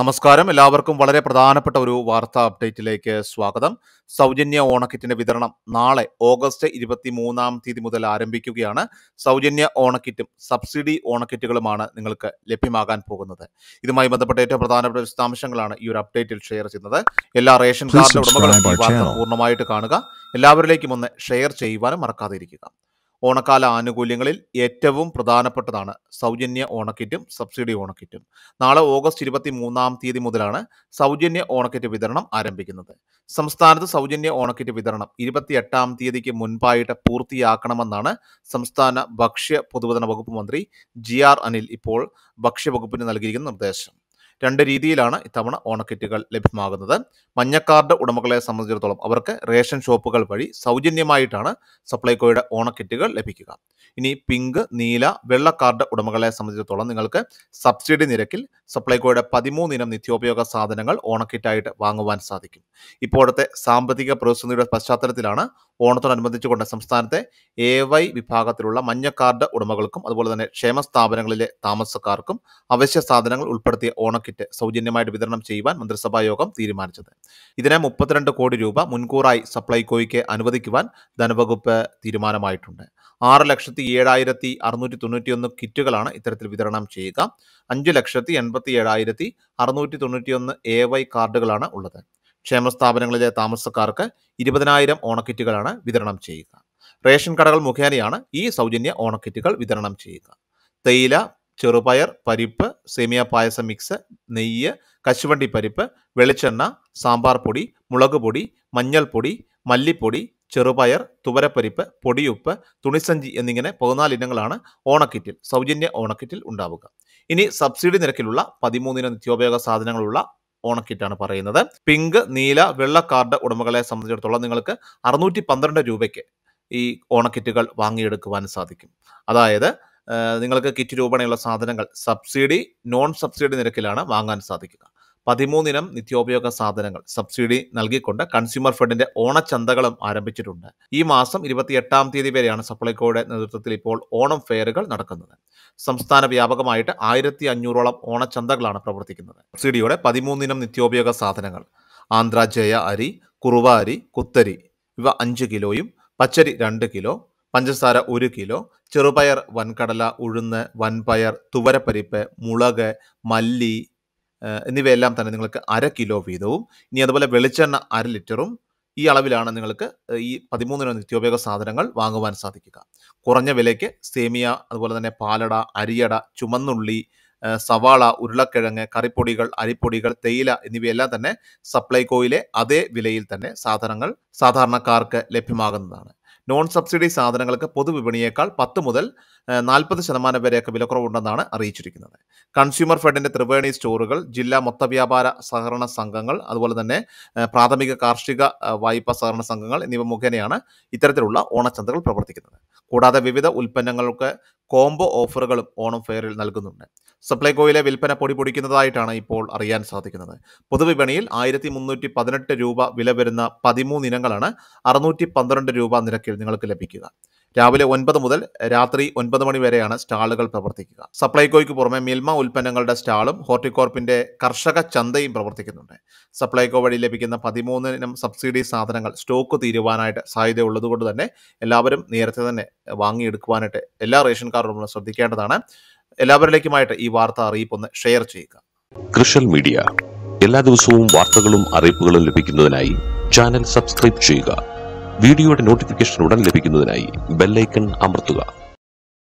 നമസ്കാരം എല്ലാവർക്കും വളരെ പ്രധാനപ്പെട്ട ഒരു വാർത്താ അപ്ഡേറ്റിലേക്ക് സ്വാഗതം സൗജന്യ ഓണക്കിറ്റിന്റെ വിതരണം നാളെ ഓഗസ്റ്റ് ഇരുപത്തി മൂന്നാം തീയതി മുതൽ ആരംഭിക്കുകയാണ് സൗജന്യ ഓണക്കിറ്റും സബ്സിഡി ഓണക്കിറ്റുകളുമാണ് നിങ്ങൾക്ക് ലഭ്യമാകാൻ പോകുന്നത് ഇതുമായി ബന്ധപ്പെട്ട ഏറ്റവും പ്രധാനപ്പെട്ട വിശദാംശങ്ങളാണ് ഈ ഒരു അപ്ഡേറ്റിൽ ഷെയർ ചെയ്യുന്നത് എല്ലാ റേഷൻ കാർഡ് ഉടമകളും പൂർണ്ണമായിട്ട് കാണുക എല്ലാവരിലേക്കും ഒന്ന് ഷെയർ ചെയ്യുവാനും മറക്കാതിരിക്കുക ഓണക്കാല ആനുകൂല്യങ്ങളിൽ ഏറ്റവും പ്രധാനപ്പെട്ടതാണ് സൗജന്യ ഓണക്കിറ്റും സബ്സിഡി ഓണക്കിറ്റും നാളെ ഓഗസ്റ്റ് ഇരുപത്തി മൂന്നാം തീയതി മുതലാണ് സൗജന്യ ഓണക്കിറ്റ് വിതരണം ആരംഭിക്കുന്നത് സംസ്ഥാനത്ത് സൗജന്യ ഓണക്കിറ്റ് വിതരണം ഇരുപത്തിയെട്ടാം തീയതിക്ക് മുൻപായിട്ട് പൂർത്തിയാക്കണമെന്നാണ് സംസ്ഥാന ഭക്ഷ്യ പൊതുവിതരണ വകുപ്പ് മന്ത്രി ജി ആർ അനിൽ ഇപ്പോൾ ഭക്ഷ്യവകുപ്പിന് നൽകിയിരിക്കുന്ന നിർദ്ദേശം രണ്ട് രീതിയിലാണ് ഇത്തവണ ഓണക്കിറ്റുകൾ ലഭ്യമാകുന്നത് മഞ്ഞക്കാർഡ് ഉടമകളെ സംബന്ധിച്ചിടത്തോളം അവർക്ക് റേഷൻ ഷോപ്പുകൾ വഴി സൗജന്യമായിട്ടാണ് സപ്ലൈകോയുടെ ഓണക്കിറ്റുകൾ ലഭിക്കുക ഇനി പിങ്ക് നീല വെള്ള കാർഡ് ഉടമകളെ സംബന്ധിച്ചിടത്തോളം നിങ്ങൾക്ക് സബ്സിഡി നിരക്കിൽ സപ്ലൈകോയുടെ പതിമൂന്നിനം നിത്യോപയോഗ സാധനങ്ങൾ ഓണക്കിറ്റായിട്ട് വാങ്ങുവാൻ സാധിക്കും ഇപ്പോഴത്തെ സാമ്പത്തിക പ്രതിസന്ധിയുടെ പശ്ചാത്തലത്തിലാണ് ഓണത്തോടനുബന്ധിച്ചുകൊണ്ട് സംസ്ഥാനത്തെ എ വൈ വിഭാഗത്തിലുള്ള മഞ്ഞ കാർഡ് ഉടമകൾക്കും അതുപോലെ തന്നെ ക്ഷേമ സ്ഥാപനങ്ങളിലെ താമസക്കാർക്കും അവശ്യ സാധനങ്ങൾ ഉൾപ്പെടുത്തിയ ഓണക്കിറ്റ് സൗജന്യമായിട്ട് വിതരണം ചെയ്യുവാൻ മന്ത്രിസഭാ യോഗം തീരുമാനിച്ചത് ഇതിന് മുപ്പത്തിരണ്ട് കോടി രൂപ മുൻകൂറായി സപ്ലൈകോയ്ക്ക് അനുവദിക്കുവാൻ ധനവകുപ്പ് തീരുമാനമായിട്ടുണ്ട് ആറ് ലക്ഷത്തി ഏഴായിരത്തി അറുന്നൂറ്റി തൊണ്ണൂറ്റിയൊന്ന് കിറ്റുകളാണ് ഇത്തരത്തിൽ വിതരണം ചെയ്യുക അഞ്ച് ലക്ഷത്തി എൺപത്തി ഏഴായിരത്തി അറുന്നൂറ്റി തൊണ്ണൂറ്റിയൊന്ന് എ വൈ കാർഡുകളാണ് ഉള്ളത് ക്ഷേമ സ്ഥാപനങ്ങളിലെ താമസക്കാർക്ക് ഇരുപതിനായിരം ഓണക്കിറ്റുകളാണ് വിതരണം ചെയ്യുക റേഷൻ കടകൾ മുഖേനയാണ് ഈ സൗജന്യ ഓണക്കിറ്റുകൾ വിതരണം ചെയ്യുക തേയില ചെറുപയർ പരിപ്പ് സേമിയ പായസം മിക്സ് നെയ്യ് കശുവണ്ടി പരിപ്പ് വെളിച്ചെണ്ണ സാമ്പാർ പൊടി മുളക് പൊടി മഞ്ഞൾപ്പൊടി മല്ലിപ്പൊടി ചെറുപയർ തുവരപ്പരിപ്പ് പൊടിയുപ്പ് തുണിസഞ്ചി എന്നിങ്ങനെ പതിനാല് ഇനങ്ങളാണ് ഓണക്കിറ്റിൽ സൗജന്യ ഓണക്കിറ്റിൽ ഉണ്ടാവുക ഇനി സബ്സിഡി നിരക്കിലുള്ള പതിമൂന്നിന നിത്യോപയോഗ സാധനങ്ങളുള്ള ഓണക്കിറ്റാണ് പറയുന്നത് പിങ്ക് നീല വെള്ള കാർഡ് ഉടമകളെ സംബന്ധിച്ചിടത്തോളം നിങ്ങൾക്ക് അറുന്നൂറ്റി പന്ത്രണ്ട് രൂപയ്ക്ക് ഈ ഓണക്കിറ്റുകൾ വാങ്ങിയെടുക്കുവാൻ സാധിക്കും അതായത് നിങ്ങൾക്ക് കിറ്റ് രൂപണയുള്ള സാധനങ്ങൾ സബ്സിഡി നോൺ സബ്സിഡി നിരക്കിലാണ് വാങ്ങാൻ സാധിക്കുക പതിമൂന്നിനം നിത്യോപയോഗ സാധനങ്ങൾ സബ്സിഡി നൽകിക്കൊണ്ട് കൺസ്യൂമർ ഫെഡിന്റെ ഓണച്ചന്തകളും ആരംഭിച്ചിട്ടുണ്ട് ഈ മാസം ഇരുപത്തിയെട്ടാം തീയതി വരെയാണ് സപ്ലൈകോയുടെ നേതൃത്വത്തിൽ ഇപ്പോൾ ഓണം ഫെയറുകൾ നടക്കുന്നത് സംസ്ഥാന വ്യാപകമായിട്ട് ആയിരത്തി അഞ്ഞൂറോളം ഓണച്ചന്തകളാണ് പ്രവർത്തിക്കുന്നത് സബ്സിഡിയുടെ പതിമൂന്നിനം നിത്യോപയോഗ സാധനങ്ങൾ ആന്ധ്ര ജയ അരി കുറുവ അരി കുത്തരി ഇവ അഞ്ച് കിലോയും പച്ചരി രണ്ട് കിലോ പഞ്ചസാര ഒരു കിലോ ചെറുപയർ വൻകടല ഉഴുന്ന് വൻപയർ തുവരപ്പരിപ്പ് മുളക് മല്ലി എന്നിവയെല്ലാം തന്നെ നിങ്ങൾക്ക് അര കിലോ വീതവും ഇനി അതുപോലെ വെളിച്ചെണ്ണ അര ലിറ്ററും ഈ അളവിലാണ് നിങ്ങൾക്ക് ഈ പതിമൂന്നിനോ നിത്യോപയോഗ സാധനങ്ങൾ വാങ്ങുവാൻ സാധിക്കുക കുറഞ്ഞ വിലയ്ക്ക് സേമിയ അതുപോലെ തന്നെ പാലട അരിയട ചുമന്നുള്ളി സവാള ഉരുളക്കിഴങ്ങ് കറിപ്പൊടികൾ അരിപ്പൊടികൾ തേയില എന്നിവയെല്ലാം തന്നെ സപ്ലൈകോയിലെ അതേ വിലയിൽ തന്നെ സാധനങ്ങൾ സാധാരണക്കാർക്ക് ലഭ്യമാകുന്നതാണ് നോൺ സബ്സിഡി സാധനങ്ങൾക്ക് പൊതുവിപണിയേക്കാൾ പത്ത് മുതൽ നാൽപ്പത് ശതമാനം വരെയൊക്കെ വിലക്കുറവുണ്ടെന്നാണ് അറിയിച്ചിരിക്കുന്നത് കൺസ്യൂമർ ഫെഡിൻ്റെ ത്രിവേണി സ്റ്റോറുകൾ ജില്ലാ മൊത്തവ്യാപാര സഹകരണ സംഘങ്ങൾ അതുപോലെ തന്നെ പ്രാഥമിക കാർഷിക വായ്പ സഹകരണ സംഘങ്ങൾ എന്നിവ മുഖേനയാണ് ഇത്തരത്തിലുള്ള ഓണച്ചന്തകൾ പ്രവർത്തിക്കുന്നത് കൂടാതെ വിവിധ ഉൽപ്പന്നങ്ങൾക്ക് കോംബോ ഓഫറുകളും ഓണം ഫെയറിൽ നൽകുന്നുണ്ട് സപ്ലൈകോയിലെ വിൽപ്പന പൊടി പൊടിക്കുന്നതായിട്ടാണ് ഇപ്പോൾ അറിയാൻ സാധിക്കുന്നത് പൊതുവിപണിയിൽ ആയിരത്തി മുന്നൂറ്റി പതിനെട്ട് രൂപ വില വരുന്ന പതിമൂന്ന് ഇനങ്ങളാണ് അറുന്നൂറ്റി പന്ത്രണ്ട് രൂപ നിരക്കിൽ നിങ്ങൾക്ക് ലഭിക്കുക രാവിലെ ഒൻപത് മുതൽ രാത്രി ഒൻപത് മണി വരെയാണ് സ്റ്റാളുകൾ പ്രവർത്തിക്കുക സപ്ലൈകോയ്ക്ക് പുറമെ മിൽമ ഉൽപ്പന്നങ്ങളുടെ സ്റ്റാളും ഹോർട്ടിക്കോർപ്പിന്റെ കർഷക ചന്തയും പ്രവർത്തിക്കുന്നുണ്ട് സപ്ലൈകോ വഴി ലഭിക്കുന്ന പതിമൂന്നിനം സബ്സിഡി സാധനങ്ങൾ സ്റ്റോക്ക് തീരുവാനായിട്ട് സാധ്യതയുള്ളതുകൊണ്ട് തന്നെ എല്ലാവരും നേരത്തെ തന്നെ വാങ്ങിയെടുക്കുവാനായിട്ട് എല്ലാ റേഷൻ കാർഡുകളും ശ്രദ്ധിക്കേണ്ടതാണ് എല്ലാവരിലേക്കുമായിട്ട് ഈ വാർത്ത അറിയിപ്പ് ഒന്ന് ഷെയർ ചെയ്യുക കൃഷൽ മീഡിയ എല്ലാ ദിവസവും വാർത്തകളും അറിയിപ്പുകളും ലഭിക്കുന്നതിനായി ചാനൽ സബ്സ്ക്രൈബ് ചെയ്യുക വീഡിയോയുടെ നോട്ടിഫിക്കേഷൻ ഉടൻ ലഭിക്കുന്നതിനായി ബെല്ലൈക്കൺ അമർത്തുക